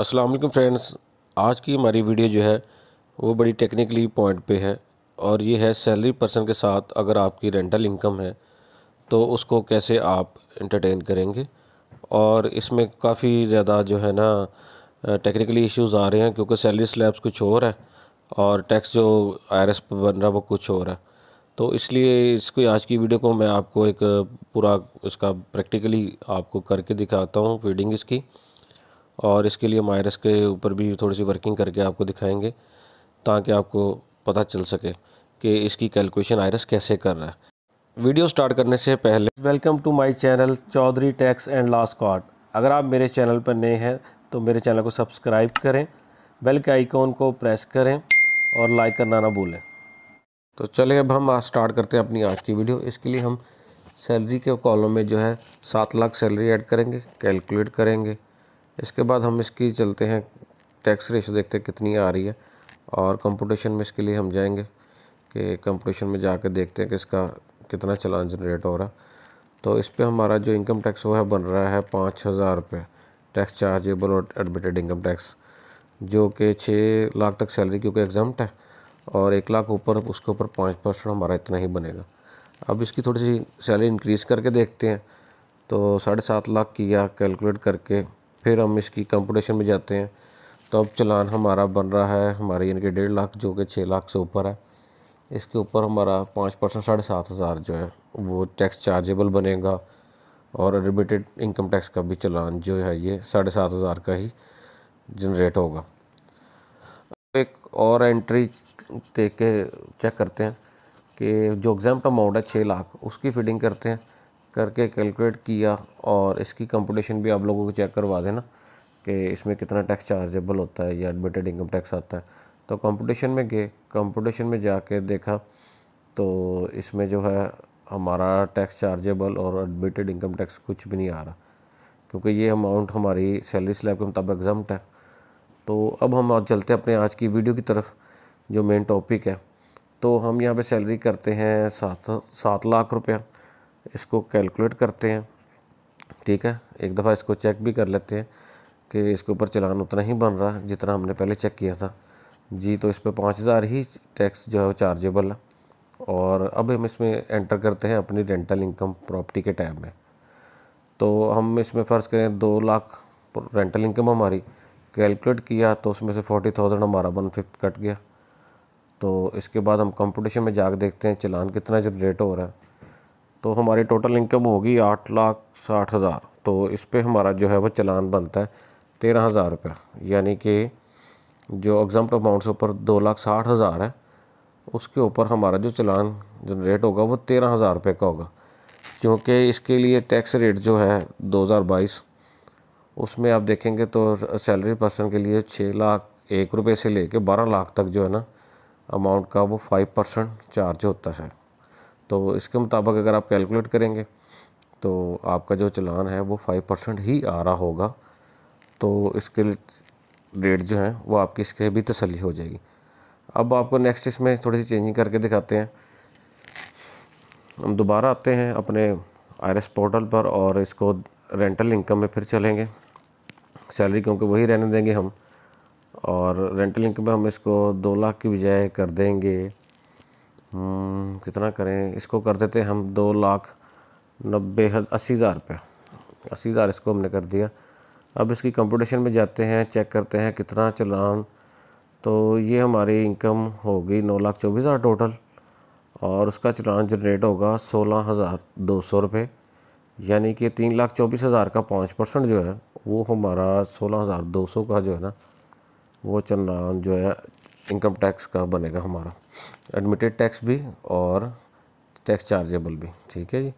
अस्सलाम वालेकुम फ्रेंड्स आज की हमारी वीडियो जो है वो बड़ी टेक्निकली पॉइंट पे है और ये है सैलरी पर्सन के साथ अगर आपकी रेंटल इनकम है तो उसको कैसे आप इंटरटेन करेंगे और इसमें काफ़ी ज़्यादा जो है ना टेक्निकली इश्यूज़ आ रहे हैं क्योंकि सैलरी स्लैब्स कुछ और है और टैक्स जो आई पर बन रहा है वो कुछ और है तो इसलिए इसको आज की वीडियो को मैं आपको एक पूरा इसका प्रैक्टिकली आपको करके दिखाता हूँ फीडिंग इसकी और इसके लिए माइरस के ऊपर भी थोड़ी सी वर्किंग करके आपको दिखाएंगे ताकि आपको पता चल सके कि इसकी कैलकुलेशन आयरस कैसे कर रहा है वीडियो स्टार्ट करने से पहले welcome to my channel Chaudhary tax and loss cord अगर आप मेरे चैनल पर नए हैं तो मेरे चैनल को सब्सक्राइब करें बेल के आइकॉन को प्रेस करें और लाइक करना ना भूलें तो चले अब हम आज स्टार्ट करते हैं अपनी आज की वीडियो इसके लिए हम सैलरी के कॉलम में जो है सात लाख सैलरी ऐड करेंगे कैलकुलेट करेंगे इसके बाद हम इसकी चलते हैं टैक्स रेशो देखते हैं कितनी आ रही है और कंपटीशन में इसके लिए हम जाएंगे कि कंपटीशन में जाकर देखते हैं कि इसका कितना चलान जनरेट हो रहा तो इस पर हमारा जो इनकम टैक्स वो है बन रहा है पाँच हज़ार रुपये टैक्स चार्जेबल और एडमिटेड इनकम टैक्स जो कि छः लाख तक सैलरी क्योंकि एग्जाम्ट है और एक लाख ऊपर उसके ऊपर पाँच परसेंट हमारा इतना ही बनेगा अब इसकी थोड़ी सी सैलरी इंक्रीज़ करके देखते हैं तो साढ़े सात लाख किया कैलकुलेट करके फिर हम इसकी कंपटीशन में जाते हैं तो अब चलान हमारा बन रहा है हमारे यानी कि डेढ़ लाख जो कि छः लाख से ऊपर है इसके ऊपर हमारा पाँच परसेंट साढ़े सात हज़ार जो है वो टैक्स चार्जेबल बनेगा और रिबेटेड इनकम टैक्स का भी चलान जो है ये साढ़े सात हज़ार का ही जनरेट होगा एक और एंट्री देख के चेक करते हैं कि जो एग्ज़ाम अमाउंट है छः लाख उसकी फीडिंग करते हैं करके कैलकुलेट किया और इसकी कंपटीशन भी आप लोगों को चेक करवा देना कि इसमें कितना टैक्स चार्जेबल होता है या एडमिटेड इनकम टैक्स आता है तो कंपटीशन में गए कंपटीशन में कर देखा तो इसमें जो है हमारा टैक्स चार्जेबल और एडमिटेड इनकम टैक्स कुछ भी नहीं आ रहा क्योंकि ये अमाउंट हमारी सैलरी स्लैब के मुताबिक एग्जाम है तो अब हम आज चलते हैं अपने आज की वीडियो की तरफ जो मेन टॉपिक है तो हम यहाँ पे सैलरी करते हैं सात सात लाख रुपया इसको कैलकुलेट करते हैं ठीक है एक दफ़ा इसको चेक भी कर लेते हैं कि इसके ऊपर चलान उतना ही बन रहा है जितना हमने पहले चेक किया था जी तो इस पर पाँच हज़ार ही टैक्स जो है वो चार्जेबल है और अब हम इसमें एंटर करते हैं अपनी रेंटल इनकम प्रॉपर्टी के टैब में तो हम इसमें फ़र्ज़ करें दो लाख रेंटल इनकम हमारी कैलकुलेट किया तो उसमें से फोर्टी थाउजेंड हमारा वन फिफ्थ कट गया तो इसके बाद हम कंपटीशन में जाकर देखते हैं चलान कितना जनरेट हो रहा है तो हमारी टोटल इनकम होगी आठ लाख साठ हज़ार तो इस पर हमारा जो है वो चलान बनता है तेरह हज़ार रुपया यानी कि जो एग्जाम अमाउंट से ऊपर दो लाख साठ हज़ार है उसके ऊपर हमारा जो चलान जनरेट होगा वो तेरह हज़ार रुपये का होगा क्योंकि इसके लिए टैक्स रेट जो है दो हज़ार बाईस उसमें आप देखेंगे तो सैलरी पर्सन के लिए छः लाख एक रुपये से लेके बारह लाख तक जो है ना अमाउंट का वो फाइव परसेंट चार्ज होता है तो इसके मुताबिक अगर आप कैलकुलेट करेंगे तो आपका जो चलान है वो फाइव परसेंट ही आ रहा होगा तो इसके रेट जो है वो आपकी इसके भी तसली हो जाएगी अब आपको नेक्स्ट इसमें थोड़ी सी चेंजिंग करके दिखाते हैं हम दोबारा आते हैं अपने एस पोर्टल पर और इसको रेंटल इनकम में फिर चलेंगे सैलरी क्योंकि वही रहने देंगे हम और रेंटल इनकम में हम इसको दो लाख की बजाय कर देंगे हम्म, कितना करें इसको कर देते हम दो लाख नब्बे अस्सी हज़ार रुपये अस्सी हज़ार इसको हमने कर दिया अब इसकी कंपटीशन में जाते हैं चेक करते हैं कितना चलान तो ये हमारी इनकम होगी नौ लाख चौबीस हज़ार टोटल और उसका चलान जनरेट होगा सोलह हज़ार दो सौ रुपये यानी कि तीन लाख चौबीस हज़ार का पाँच परसेंट जो है वो हमारा सोलह हज़ार दो सौ का जो है ना वो चलान जो है इनकम टैक्स का बनेगा हमारा एडमिटेड टैक्स भी और टैक्स चार्जेबल भी ठीक है जी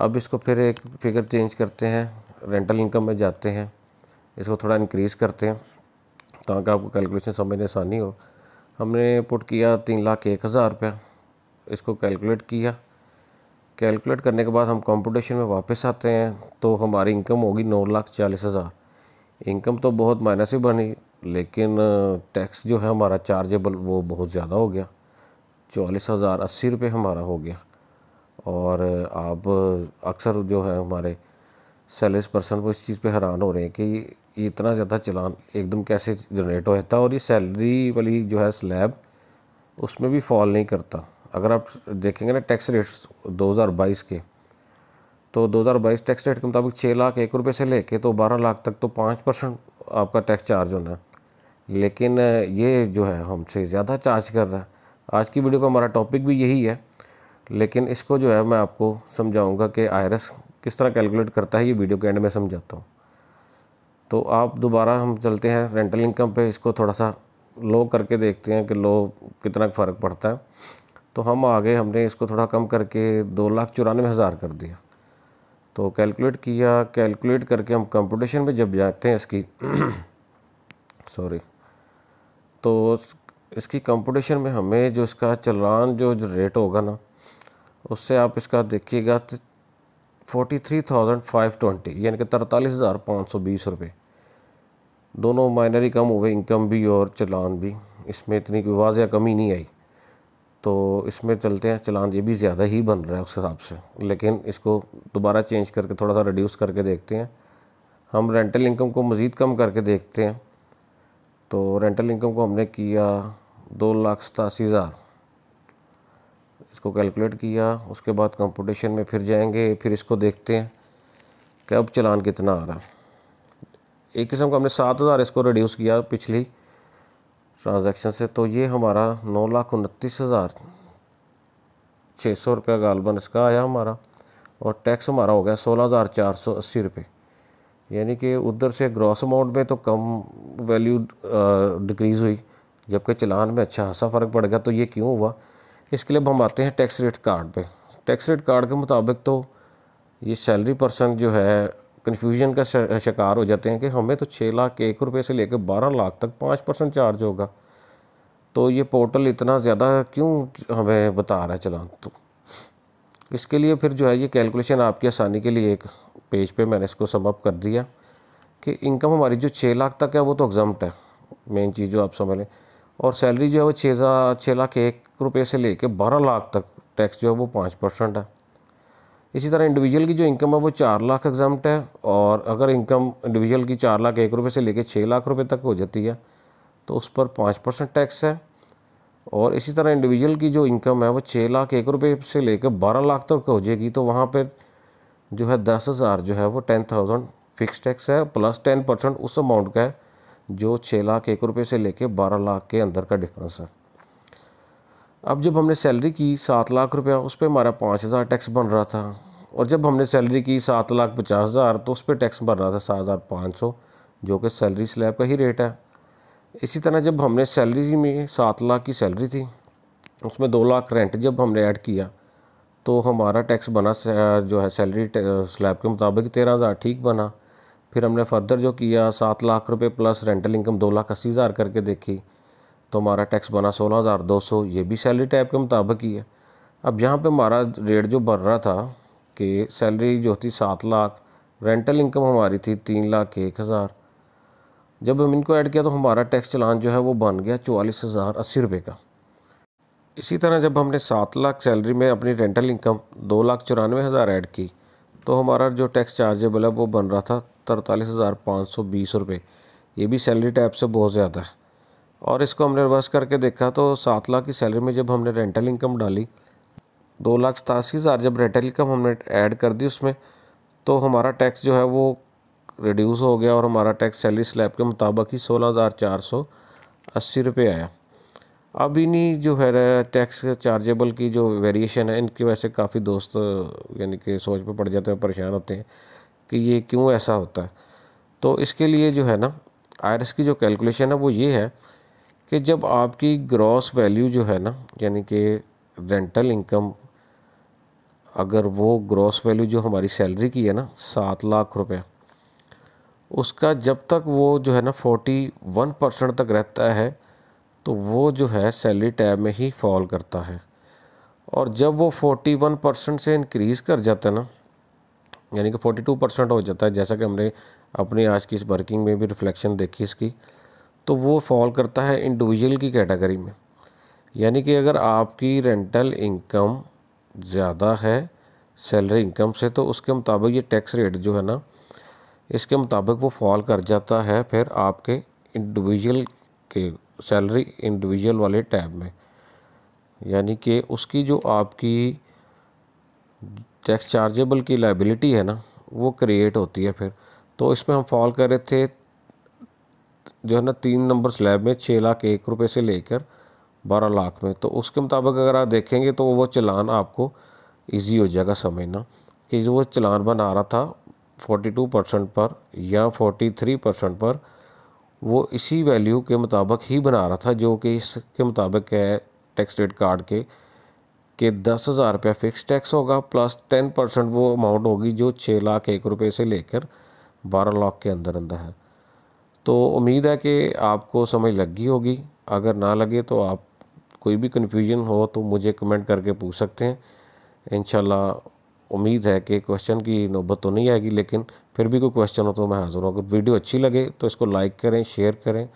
अब इसको फिर एक फिगर चेंज करते हैं रेंटल इनकम में जाते हैं इसको थोड़ा इंक्रीज़ करते हैं ताकि आपको कैलकुलेशन समझने आसानी हो हमने पुट किया तीन लाख एक हज़ार रुपया इसको कैलकुलेट किया कैलकुलेट करने के बाद हम कंपटीशन में वापस आते हैं तो हमारी इनकम होगी नौ लाख चालीस हज़ार इनकम तो बहुत माइनस ही बनी लेकिन टैक्स जो है हमारा चार्जेबल वो बहुत ज़्यादा हो गया चौलीस हज़ार अस्सी रुपये हमारा हो गया और आप अक्सर जो है हमारे सेल्स पर्सन वो इस चीज़ पे हैरान हो रहे हैं कि ये इतना ज़्यादा चलान एकदम कैसे जनरेट हो जाता है और ये सैलरी वाली जो है स्लैब उसमें भी फॉल नहीं करता अगर आप देखेंगे ना टैक्स रेट्स 2022 के तो 2022 टैक्स रेट के मुताबिक छः लाख एक रुपये से लेके तो बारह लाख तक तो पाँच परसेंट आपका टैक्स चार्ज होना है लेकिन ये जो है हमसे ज़्यादा चार्ज कर रहा है आज की वीडियो का हमारा टॉपिक भी यही है लेकिन इसको जो है मैं आपको समझाऊंगा कि आयरस किस तरह कैलकुलेट करता है ये वीडियो के एंड में समझाता हूँ तो आप दोबारा हम चलते हैं रेंटल इनकम पे इसको थोड़ा सा लो करके देखते हैं कि लो कितना फ़र्क पड़ता है तो हम आगे हमने इसको थोड़ा कम करके दो लाख चौरानवे हज़ार कर दिया तो कैलकुलेट किया कैलकुलेट करके हम कंपटीशन में जब जाते हैं इसकी सॉरी तो इसकी कंपटीशन में हमें जो इसका चलान जो, जो रेट होगा ना उससे आप इसका देखिएगा तो forty three thousand five twenty यानी कि तरतालीस हज़ार पाँच सौ बीस रुपये दोनों माइनर ही कम हुए इनकम भी और चलान भी इसमें इतनी कोई वाजह कमी नहीं आई तो इसमें चलते हैं चलान ये भी ज़्यादा ही बन रहा है उस हिसाब से लेकिन इसको दोबारा चेंज करके थोड़ा सा रिड्यूस करके देखते हैं हम रेंटल इनकम को मज़ीद कम करके देखते हैं तो रेंटल इनकम को हमने किया दो लाख सतासी हज़ार इसको कैलकुलेट किया उसके बाद कंपटीशन में फिर जाएंगे फिर इसको देखते हैं कि अब चलान कितना आ रहा है एक किस्म का हमने सात हज़ार इसको रिड्यूस किया पिछली ट्रांजैक्शन से तो ये हमारा नौ लाख उनतीस हज़ार छः सौ रुपया गालबन इसका आया हमारा और टैक्स हमारा हो गया सोलह हज़ार चार सौ अस्सी रुपये यानी कि उधर से ग्रॉस अमाउंट में तो कम वैल्यू डिक्रीज़ हुई जबकि चलान में अच्छा खासा फ़र्क पड़ गया तो ये क्यों हुआ इसके लिए हम आते हैं टैक्स रेट कार्ड पे टैक्स रेट कार्ड के मुताबिक तो ये सैलरी पर्सन जो है कन्फ्यूजन का शिकार हो जाते हैं कि हमें तो छः लाख एक रुपये से लेकर बारह लाख तक पाँच परसेंट चार्ज होगा तो ये पोर्टल इतना ज़्यादा क्यों हमें बता रहा है चलान तो इसके लिए फिर जो है ये कैलकुलेशन आपकी आसानी के लिए एक पेज पे मैंने इसको समअप कर दिया कि इनकम हमारी जो छः लाख तक है वो तो एग्जाम्प्ट है मेन चीज़ जो आप समझ लें और सैलरी जो है वो छः छः लाख एक रुपये से ले कर बारह लाख तक टैक्स जो है वो पाँच परसेंट है इसी तरह इंडिविजुअल की जो इनकम है वो चार लाख एग्जाम्प्ट है और अगर इनकम इंडिविजुअल की चार लाख एक रुपये से लेकर छः लाख रुपये तक हो जाती है तो उस पर पाँच परसेंट टैक्स है और इसी तरह इंडिविजुअल की जो इनकम है वो छः लाख एक रुपये से लेकर बारह लाख तक हो जाएगी तो वहाँ पर जो है दस हज़ार जो है वो टेन थाउजेंड फिक्स टैक्स है प्लस टेन परसेंट उस अमाउंट का है जो छः लाख एक रुपये से लेकर बारह लाख के अंदर का डिफरेंस है अब जब हमने सैलरी की सात लाख रुपया उस पर हमारा पाँच हज़ार टैक्स बन रहा था और जब हमने सैलरी की सात लाख पचास हज़ार तो उस पर टैक्स भर रहा था सात हज़ार पाँच सौ जो कि सैलरी स्लैब का ही रेट है इसी तरह जब हमने सैलरी में सात लाख की सैलरी थी उसमें दो लाख रेंट जब हमने ऐड किया तो हमारा टैक्स बना जो है सैलरी स्लैब के मुताबिक तेरह हज़ार ठीक बना फिर हमने फर्दर जो किया सात लाख रुपए प्लस रेंटल इनकम दो लाख अस्सी हज़ार करके देखी तो हमारा टैक्स बना सोलह हज़ार दो सौ ये भी सैलरी टाइप के मुताबिक ही है अब यहाँ पे हमारा रेट जो बढ़ रहा था कि सैलरी जो थी सात लाख रेंटल इनकम हमारी थी तीन लाख एक हज़ार जब हम इनको ऐड किया तो हमारा टैक्स चलान जो है वो बन गया चवालीस हज़ार अस्सी रुपये का इसी तरह जब हमने सात लाख सैलरी में अपनी रेंटल इनकम दो लाख चौरानवे हज़ार ऐड की तो हमारा जो टैक्स चार्जेबल है वो बन रहा था तरतालीस हज़ार पाँच सौ बीस रुपये ये भी सैलरी टैप से बहुत ज़्यादा है और इसको हमने रिवर्स करके देखा तो सात लाख की सैलरी में जब हमने रेंटल इनकम डाली दो लाख सतासी हज़ार जब रेंटल इनकम हमने ऐड कर दी उसमें तो हमारा टैक्स जो है वो रिड्यूस हो गया और हमारा टैक्स सैलरी स्लैब के मुताबिक ही सोलह हज़ार चार सौ अस्सी रुपये आया अब इन्हीं जो है टैक्स चार्जेबल की जो वेरिएशन है इनकी वजह से काफ़ी दोस्त यानी कि सोच पे पड़ जाते हैं परेशान होते हैं कि ये क्यों ऐसा होता है तो इसके लिए जो है ना आर की जो कैलकुलेशन है वो ये है कि जब आपकी ग्रॉस वैल्यू जो है ना यानी कि रेंटल इनकम अगर वो ग्रॉस वैल्यू जो हमारी सैलरी की है ना सात लाख रुपया उसका जब तक वो जो है ना फोर्टी वन परसेंट तक रहता है तो वो जो है सैलरी टैब में ही फॉल करता है और जब वो फोर्टी वन परसेंट से इनक्रीज़ कर जाता है ना यानी कि फोर्टी टू परसेंट हो जाता है जैसा कि हमने अपनी आज की इस वर्किंग में भी रिफ्लेक्शन देखी इसकी तो वो फॉल करता है इंडिविजुअल की कैटेगरी में यानी कि अगर आपकी रेंटल इनकम ज़्यादा है सैलरी इनकम से तो उसके मुताबिक ये टैक्स रेट जो है ना इसके मुताबिक वो फॉल कर जाता है फिर आपके इंडिविजुअल के सैलरी इंडिविजुअल वाले टैब में यानी कि उसकी जो आपकी टैक्स चार्जेबल की लाइबिलिटी है ना वो क्रिएट होती है फिर तो इसमें हम फॉल कर रहे थे जो है ना तीन नंबर स्लैब में छः लाख एक रुपये से लेकर बारह लाख में तो उसके मुताबिक अगर आप देखेंगे तो वो चलान आपको इजी हो जाएगा समझना कि जो वो चलान बना रहा था 42 परसेंट पर या 43 परसेंट पर वो इसी वैल्यू के मुताबिक ही बना रहा था जो कि इसके मुताबिक है टैक्स रेट कार्ड के कि दस हज़ार रुपया फ़िक्स टैक्स होगा प्लस टेन परसेंट वो अमाउंट होगी जो छः लाख एक रुपये से लेकर बारह लाख के अंदर अंदर है तो उम्मीद है कि आपको समझ लगी होगी अगर ना लगे तो आप कोई भी कन्फ्यूजन हो तो मुझे कमेंट करके पूछ सकते हैं इन उम्मीद है कि क्वेश्चन की नौबत तो नहीं आएगी लेकिन फिर भी कोई क्वेश्चन हो तो मैं हाज़िर हूँ अगर वीडियो अच्छी लगे तो इसको लाइक करें शेयर करें